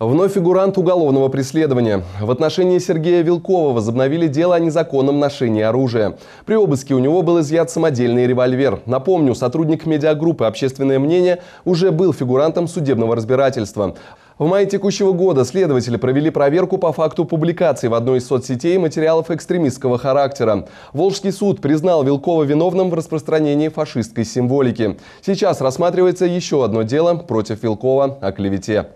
Вновь фигурант уголовного преследования. В отношении Сергея Вилкова возобновили дело о незаконном ношении оружия. При обыске у него был изъят самодельный револьвер. Напомню, сотрудник медиагруппы «Общественное мнение» уже был фигурантом судебного разбирательства. В мае текущего года следователи провели проверку по факту публикации в одной из соцсетей материалов экстремистского характера. Волжский суд признал Вилкова виновным в распространении фашистской символики. Сейчас рассматривается еще одно дело против Вилкова о клевете.